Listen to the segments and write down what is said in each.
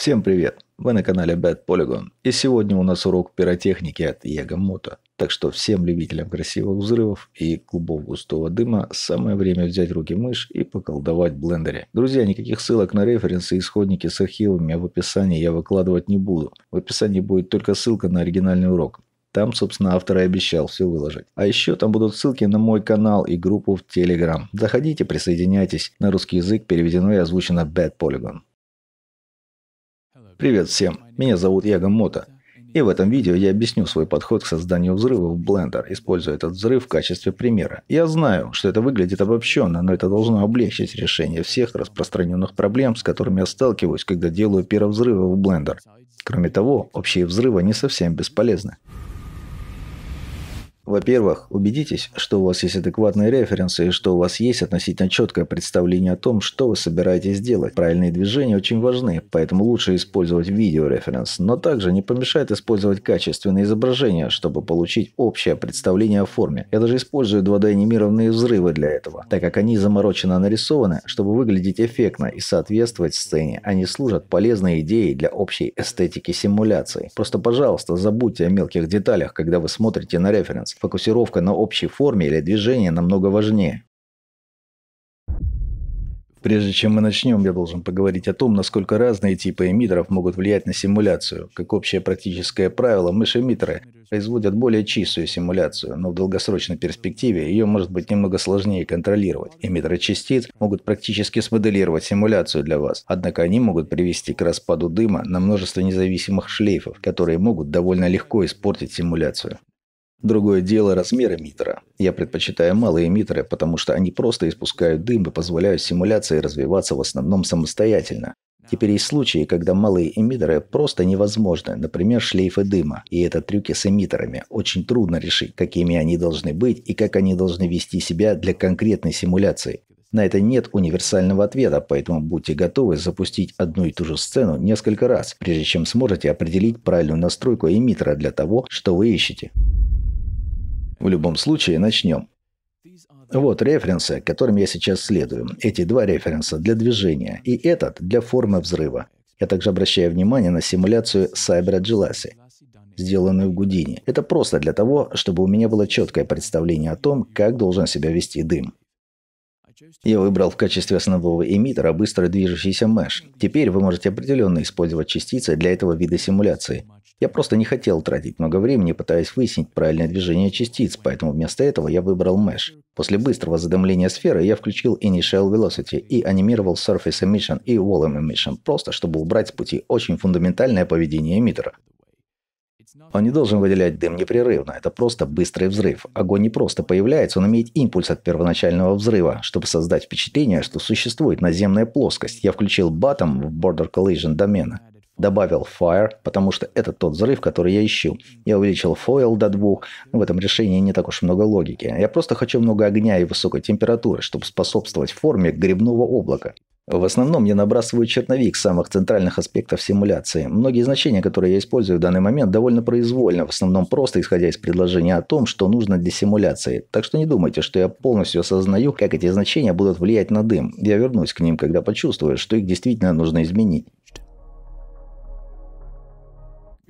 Всем привет! Вы на канале Bad Polygon, и сегодня у нас урок пиротехники от Ягамото. Так что всем любителям красивых взрывов и клубов густого дыма самое время взять руки мышь и поколдовать в блендере. Друзья, никаких ссылок на референсы и исходники с архивами в описании я выкладывать не буду. В описании будет только ссылка на оригинальный урок. Там, собственно, автор и обещал все выложить. А еще там будут ссылки на мой канал и группу в Telegram. Заходите, присоединяйтесь. На русский язык переведено и озвучено Bad Polygon. Привет всем, меня зовут Яга Мота. И в этом видео я объясню свой подход к созданию взрыва в Blender, используя этот взрыв в качестве примера. Я знаю, что это выглядит обобщенно, но это должно облегчить решение всех распространенных проблем, с которыми я сталкиваюсь, когда делаю первые взрывы в Blender. Кроме того, общие взрывы не совсем бесполезны. Во-первых, убедитесь, что у вас есть адекватные референсы и что у вас есть относительно четкое представление о том, что вы собираетесь делать. Правильные движения очень важны, поэтому лучше использовать видеореференс, но также не помешает использовать качественные изображения, чтобы получить общее представление о форме. Я даже использую 2D-анимированные взрывы для этого, так как они замороченно нарисованы, чтобы выглядеть эффектно и соответствовать сцене. Они служат полезной идеей для общей эстетики симуляции. Просто, пожалуйста, забудьте о мелких деталях, когда вы смотрите на референс заниматься. Фокусировка на общей форме или движении намного важнее. Прежде чем мы начнем, я должен поговорить о том, насколько разные типы эмиттеров могут влиять на симуляцию. Как общее практическое правило, мыши эмиттеры производят более чистую симуляцию, но в долгосрочной перспективе ее может быть немного сложнее контролировать. Эмиттеры частиц могут практически смоделировать симуляцию для вас, однако они могут привести к распаду дыма на множество независимых шлейфов, которые могут довольно легко испортить симуляцию. Другое дело размер эмиттера. Я предпочитаю малые эмиттеры, потому что они просто испускают дым и позволяют симуляции развиваться в основном самостоятельно. Теперь есть случаи, когда малые эмиттеры просто невозможны, например, шлейфы дыма, и это трюки с эмиттерами. Очень трудно решить, какими они должны быть и как они должны вести себя для конкретной симуляции. На это нет универсального ответа, поэтому будьте готовы запустить одну и ту же сцену несколько раз, прежде чем сможете определить правильную настройку эмиттера для того, что вы ищете. В любом случае, начнем. Вот референсы, которым я сейчас следую. Эти два референса для движения и этот для формы взрыва. Я также обращаю внимание на симуляцию Cyber Gelasi, сделанную в Гудини. Это просто для того, чтобы у меня было четкое представление о том, как должен себя вести дым. Я выбрал в качестве основного эмиттера быстро движущийся Mesh. Теперь вы можете определенно использовать частицы для этого вида симуляции. Я просто не хотел тратить много времени, пытаясь выяснить правильное движение частиц, поэтому вместо этого я выбрал меш. После быстрого задымления сферы я включил Initial Velocity и анимировал Surface Emission и Volume Emission, просто чтобы убрать с пути очень фундаментальное поведение эмиттера. Он не должен выделять дым непрерывно, это просто быстрый взрыв. Огонь не просто появляется, он имеет импульс от первоначального взрыва, чтобы создать впечатление, что существует наземная плоскость. Я включил батом в Border Collision домена. Добавил Fire, потому что это тот взрыв, который я ищу. Я увеличил foil до двух. Ну, в этом решении не так уж много логики. Я просто хочу много огня и высокой температуры, чтобы способствовать форме грибного облака. В основном я набрасываю черновик самых центральных аспектов симуляции. Многие значения, которые я использую в данный момент, довольно произвольно, в основном просто исходя из предложения о том, что нужно для симуляции. Так что не думайте, что я полностью осознаю, как эти значения будут влиять на дым. Я вернусь к ним, когда почувствую, что их действительно нужно изменить.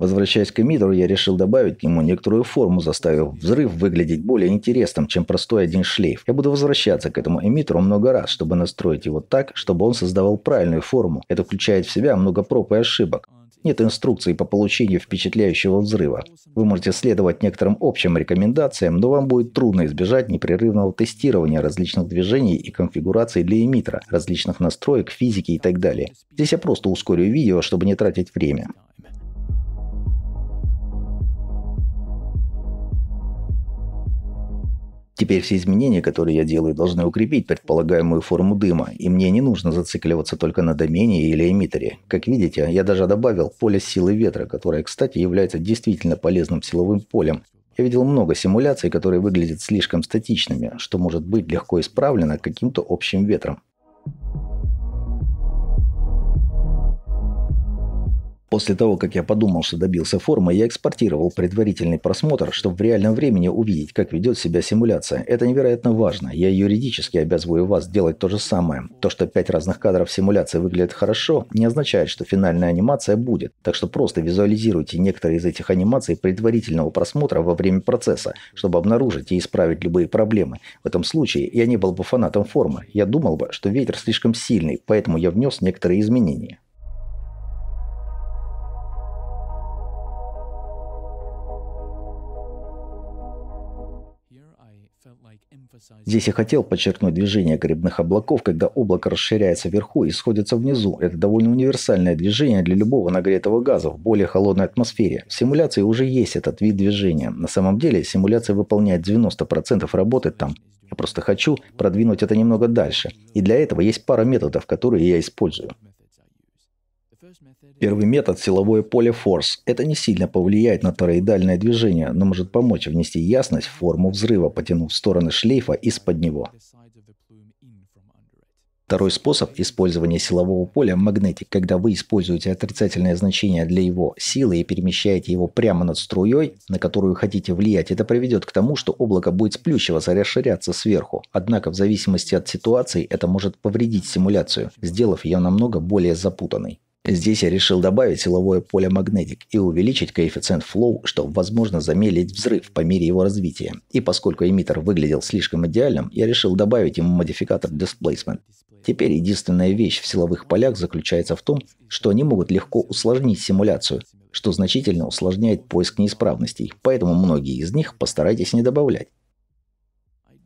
Возвращаясь к эмиттеру, я решил добавить к нему некоторую форму, заставив взрыв выглядеть более интересным, чем простой один шлейф. Я буду возвращаться к этому эмиттеру много раз, чтобы настроить его так, чтобы он создавал правильную форму. Это включает в себя много проб и ошибок. Нет инструкции по получению впечатляющего взрыва. Вы можете следовать некоторым общим рекомендациям, но вам будет трудно избежать непрерывного тестирования различных движений и конфигураций для эмиттера, различных настроек, физики и так далее. Здесь я просто ускорю видео, чтобы не тратить время. Теперь все изменения, которые я делаю, должны укрепить предполагаемую форму дыма, и мне не нужно зацикливаться только на домене или эмиттере. Как видите, я даже добавил поле силы ветра, которое, кстати, является действительно полезным силовым полем. Я видел много симуляций, которые выглядят слишком статичными, что может быть легко исправлено каким-то общим ветром. После того, как я подумал, что добился формы, я экспортировал предварительный просмотр, чтобы в реальном времени увидеть, как ведет себя симуляция. Это невероятно важно. Я юридически обязываю вас делать то же самое. То, что пять разных кадров симуляции выглядят хорошо, не означает, что финальная анимация будет. Так что просто визуализируйте некоторые из этих анимаций предварительного просмотра во время процесса, чтобы обнаружить и исправить любые проблемы. В этом случае я не был бы фанатом формы. Я думал бы, что ветер слишком сильный, поэтому я внес некоторые изменения. Здесь я хотел подчеркнуть движение грибных облаков, когда облако расширяется вверху и сходится внизу. Это довольно универсальное движение для любого нагретого газа в более холодной атмосфере. В симуляции уже есть этот вид движения. На самом деле симуляция выполняет 90% работы там. Я просто хочу продвинуть это немного дальше. И для этого есть пара методов, которые я использую. Первый метод – силовое поле Force. Это не сильно повлияет на тороидальное движение, но может помочь внести ясность в форму взрыва, потянув в стороны шлейфа из-под него. Второй способ использования силового поля – магнетик, когда вы используете отрицательное значение для его силы и перемещаете его прямо над струей, на которую хотите влиять. Это приведет к тому, что облако будет сплющиваться, расширяться сверху. Однако в зависимости от ситуации это может повредить симуляцию, сделав ее намного более запутанной. Здесь я решил добавить силовое поле магнетик и увеличить коэффициент Flow, чтобы, возможно, замедлить взрыв по мере его развития. И поскольку эмиттер выглядел слишком идеальным, я решил добавить ему модификатор Displacement. Теперь единственная вещь в силовых полях заключается в том, что они могут легко усложнить симуляцию, что значительно усложняет поиск неисправностей, поэтому многие из них постарайтесь не добавлять.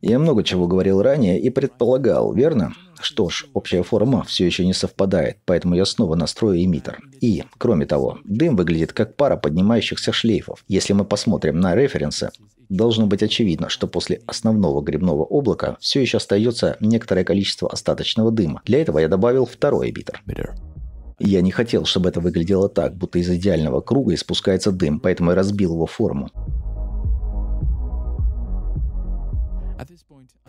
Я много чего говорил ранее и предполагал, верно? Что ж, общая форма все еще не совпадает, поэтому я снова настрою эмиттер. И, кроме того, дым выглядит как пара поднимающихся шлейфов. Если мы посмотрим на референсы, должно быть очевидно, что после основного грибного облака все еще остается некоторое количество остаточного дыма. Для этого я добавил второй эмиттер. Я не хотел, чтобы это выглядело так, будто из идеального круга испускается дым, поэтому я разбил его форму.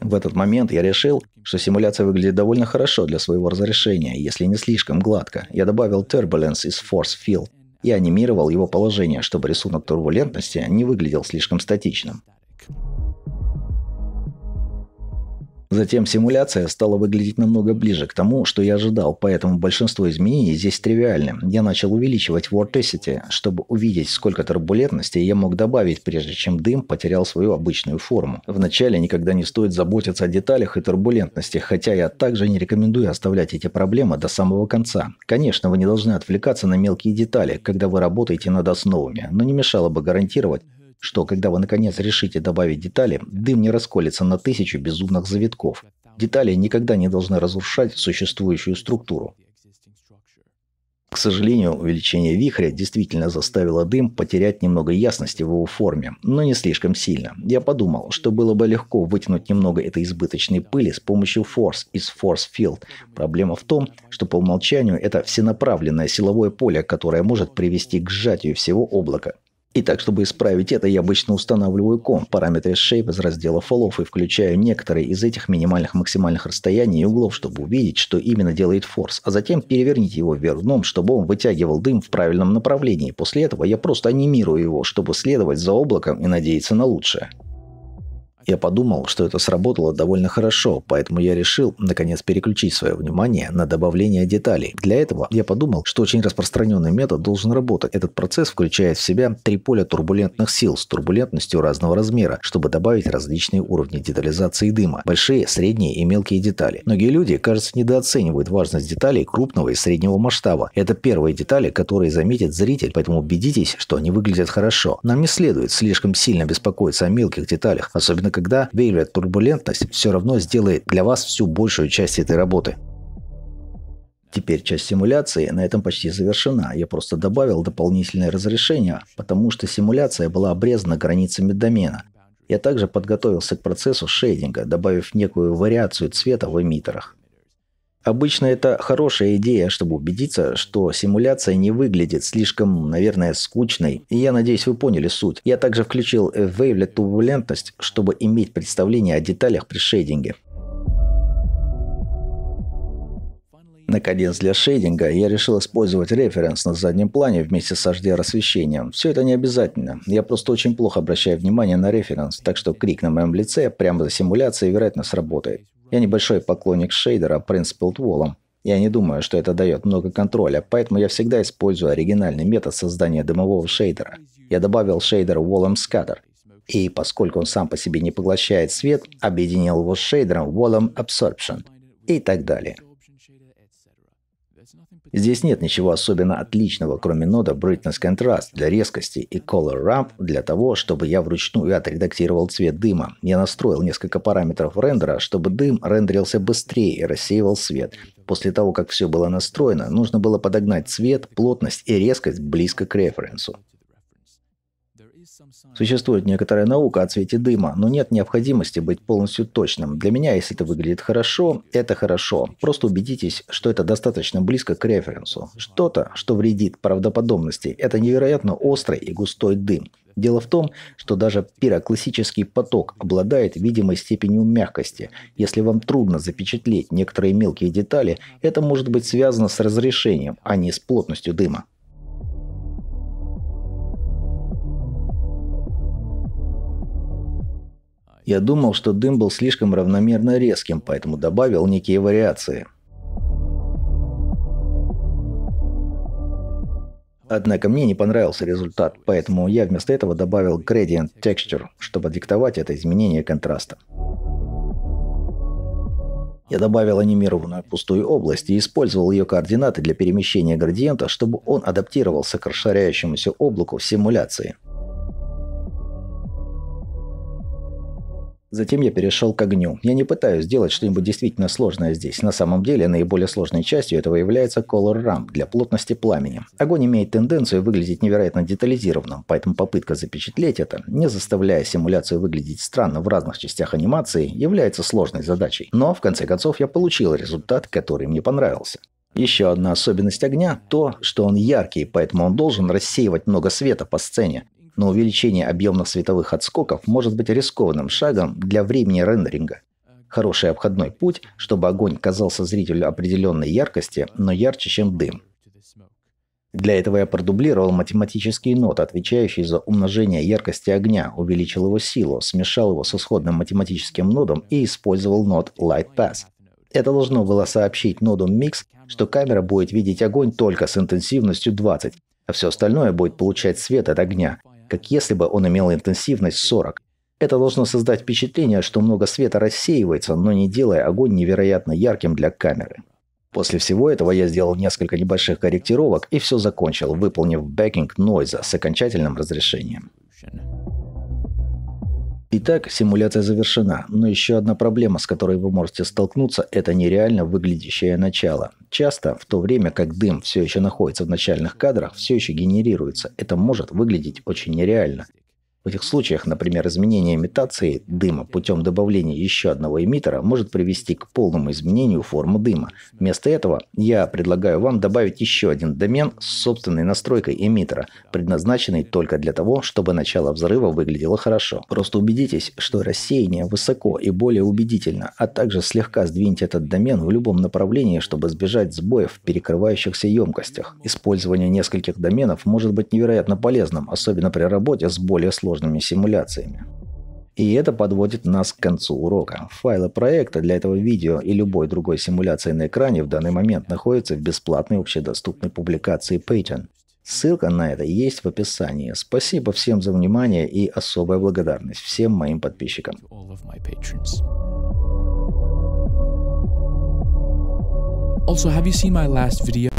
В этот момент я решил, что симуляция выглядит довольно хорошо для своего разрешения, если не слишком гладко. Я добавил Turbulence из Force Field и анимировал его положение, чтобы рисунок турбулентности не выглядел слишком статичным. Затем симуляция стала выглядеть намного ближе к тому, что я ожидал, поэтому большинство изменений здесь тривиальны. Я начал увеличивать vorticity, чтобы увидеть, сколько турбулентности я мог добавить, прежде чем дым потерял свою обычную форму. Вначале никогда не стоит заботиться о деталях и турбулентности, хотя я также не рекомендую оставлять эти проблемы до самого конца. Конечно, вы не должны отвлекаться на мелкие детали, когда вы работаете над основами, но не мешало бы гарантировать, что, когда вы наконец решите добавить детали, дым не расколется на тысячу безумных завитков. Детали никогда не должны разрушать существующую структуру. К сожалению, увеличение вихря действительно заставило дым потерять немного ясности в его форме, но не слишком сильно. Я подумал, что было бы легко вытянуть немного этой избыточной пыли с помощью Force из Force Field. Проблема в том, что по умолчанию это всенаправленное силовое поле, которое может привести к сжатию всего облака. Итак, чтобы исправить это, я обычно устанавливаю комп в параметре shape из раздела фолов и включаю некоторые из этих минимальных максимальных расстояний и углов, чтобы увидеть, что именно делает форс, а затем переверните его вверх дном, чтобы он вытягивал дым в правильном направлении. После этого я просто анимирую его, чтобы следовать за облаком и надеяться на лучшее. Я подумал, что это сработало довольно хорошо, поэтому я решил, наконец, переключить свое внимание на добавление деталей. Для этого я подумал, что очень распространенный метод должен работать. Этот процесс включает в себя три поля турбулентных сил с турбулентностью разного размера, чтобы добавить различные уровни детализации дыма. Большие, средние и мелкие детали. Многие люди, кажется, недооценивают важность деталей крупного и среднего масштаба. Это первые детали, которые заметит зритель, поэтому убедитесь, что они выглядят хорошо. Нам не следует слишком сильно беспокоиться о мелких деталях, особенно никогда, верю, турбулентность все равно сделает для вас всю большую часть этой работы. Теперь часть симуляции на этом почти завершена. Я просто добавил дополнительное разрешение, потому что симуляция была обрезана границами домена. Я также подготовился к процессу шейдинга, добавив некую вариацию цвета в эмиттерах. Обычно это хорошая идея, чтобы убедиться, что симуляция не выглядит слишком, наверное, скучной. И я надеюсь, вы поняли суть. Я также включил э, Wavelet турбулентность, чтобы иметь представление о деталях при шейдинге. Наконец, для шейдинга я решил использовать референс на заднем плане вместе с HDR-освещением. Все это не обязательно. Я просто очень плохо обращаю внимание на референс, так что крик на моем лице прямо за симуляцией, вероятно, сработает. Я небольшой поклонник шейдера Principled а Wall. Я не думаю, что это дает много контроля, поэтому я всегда использую оригинальный метод создания дымового шейдера. Я добавил шейдер Wallem Scatter. И поскольку он сам по себе не поглощает свет, объединил его с шейдером Wallem Absorption и так далее. Здесь нет ничего особенно отличного, кроме нода Brightness Contrast для резкости и Color Ramp для того, чтобы я вручную отредактировал цвет дыма. Я настроил несколько параметров рендера, чтобы дым рендерился быстрее и рассеивал свет. После того, как все было настроено, нужно было подогнать цвет, плотность и резкость близко к референсу. Существует некоторая наука о цвете дыма, но нет необходимости быть полностью точным. Для меня, если это выглядит хорошо, это хорошо. Просто убедитесь, что это достаточно близко к референсу. Что-то, что вредит правдоподобности, это невероятно острый и густой дым. Дело в том, что даже пироклассический поток обладает видимой степенью мягкости. Если вам трудно запечатлеть некоторые мелкие детали, это может быть связано с разрешением, а не с плотностью дыма. Я думал, что дым был слишком равномерно резким, поэтому добавил некие вариации. Однако мне не понравился результат, поэтому я вместо этого добавил Gradient Texture, чтобы диктовать это изменение контраста. Я добавил анимированную пустую область и использовал ее координаты для перемещения градиента, чтобы он адаптировался к расширяющемуся облаку в симуляции – Затем я перешел к огню. Я не пытаюсь сделать что-нибудь действительно сложное здесь. На самом деле, наиболее сложной частью этого является Color Ramp для плотности пламени. Огонь имеет тенденцию выглядеть невероятно детализированным, поэтому попытка запечатлеть это, не заставляя симуляцию выглядеть странно в разных частях анимации, является сложной задачей. Но, в конце концов, я получил результат, который мне понравился. Еще одна особенность огня – то, что он яркий, поэтому он должен рассеивать много света по сцене но увеличение объемных световых отскоков может быть рискованным шагом для времени рендеринга. Хороший обходной путь, чтобы огонь казался зрителю определенной яркости, но ярче, чем дым. Для этого я продублировал математические ноты, отвечающие за умножение яркости огня, увеличил его силу, смешал его с исходным математическим нодом и использовал нод Light Pass. Это должно было сообщить ноду Mix, что камера будет видеть огонь только с интенсивностью 20, а все остальное будет получать свет от огня, как если бы он имел интенсивность 40. Это должно создать впечатление, что много света рассеивается, но не делая огонь невероятно ярким для камеры. После всего этого я сделал несколько небольших корректировок и все закончил, выполнив бэкинг нойза с окончательным разрешением. Итак, симуляция завершена, но еще одна проблема, с которой вы можете столкнуться, это нереально выглядящее начало. Часто, в то время как дым все еще находится в начальных кадрах, все еще генерируется. Это может выглядеть очень нереально. В этих случаях, например, изменение имитации дыма путем добавления еще одного эмиттера может привести к полному изменению формы дыма. Вместо этого я предлагаю вам добавить еще один домен с собственной настройкой эмиттера, предназначенный только для того, чтобы начало взрыва выглядело хорошо. Просто убедитесь, что рассеяние высоко и более убедительно, а также слегка сдвиньте этот домен в любом направлении, чтобы избежать сбоев в перекрывающихся емкостях. Использование нескольких доменов может быть невероятно полезным, особенно при работе с более сложными сложными симуляциями. И это подводит нас к концу урока. Файлы проекта для этого видео и любой другой симуляции на экране в данный момент находятся в бесплатной общедоступной публикации Patreon. Ссылка на это есть в описании. Спасибо всем за внимание и особая благодарность всем моим подписчикам. Also, have you seen my last video?